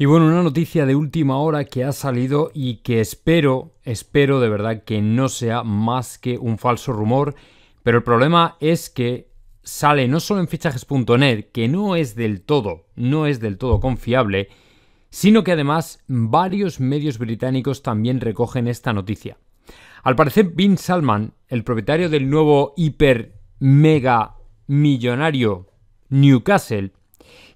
Y bueno, una noticia de última hora que ha salido y que espero, espero de verdad que no sea más que un falso rumor, pero el problema es que sale no solo en fichajes.net, que no es del todo, no es del todo confiable, sino que además varios medios británicos también recogen esta noticia. Al parecer, Bin Salman, el propietario del nuevo hiper mega millonario Newcastle,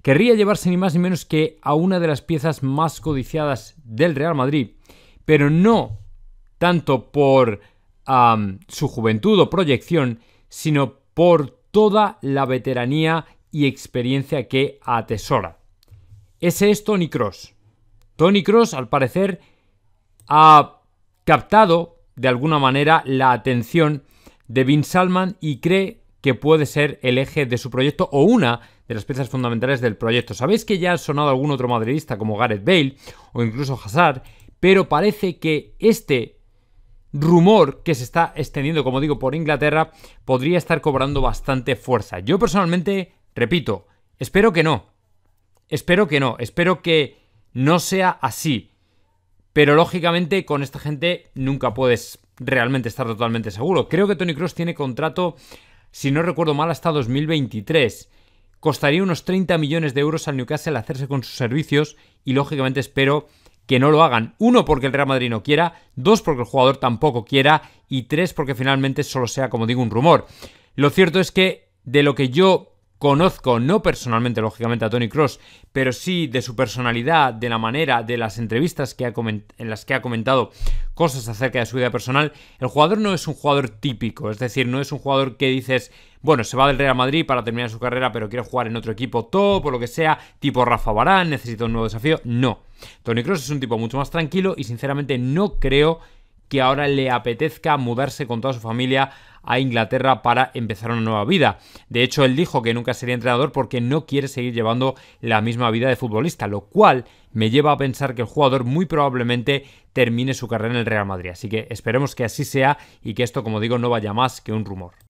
Querría llevarse ni más ni menos que a una de las piezas más codiciadas del Real Madrid, pero no tanto por su juventud o proyección, sino por toda la veteranía y experiencia que atesora. Ese es Tony Cross. Tony Cross, al parecer, ha captado de alguna manera la atención de Vin Salman y cree que puede ser el eje de su proyecto o una de las piezas fundamentales del proyecto. Sabéis que ya ha sonado algún otro madridista como Gareth Bale o incluso Hazard, pero parece que este rumor que se está extendiendo, como digo, por Inglaterra, podría estar cobrando bastante fuerza. Yo personalmente, repito, espero que no. Espero que no, espero que no sea así. Pero lógicamente con esta gente nunca puedes realmente estar totalmente seguro. Creo que Tony Cross tiene contrato, si no recuerdo mal, hasta 2023 costaría unos 30 millones de euros al Newcastle hacerse con sus servicios y lógicamente espero que no lo hagan. Uno, porque el Real Madrid no quiera, dos, porque el jugador tampoco quiera y tres, porque finalmente solo sea, como digo, un rumor. Lo cierto es que de lo que yo Conozco, no personalmente, lógicamente, a Tony Cross, pero sí de su personalidad, de la manera, de las entrevistas que en las que ha comentado cosas acerca de su vida personal. El jugador no es un jugador típico, es decir, no es un jugador que dices, bueno, se va del Real Madrid para terminar su carrera, pero quiere jugar en otro equipo top o lo que sea, tipo Rafa Barán, necesito un nuevo desafío. No. Tony Cross es un tipo mucho más tranquilo y, sinceramente, no creo que ahora le apetezca mudarse con toda su familia a Inglaterra para empezar una nueva vida. De hecho, él dijo que nunca sería entrenador porque no quiere seguir llevando la misma vida de futbolista, lo cual me lleva a pensar que el jugador muy probablemente termine su carrera en el Real Madrid. Así que esperemos que así sea y que esto, como digo, no vaya más que un rumor.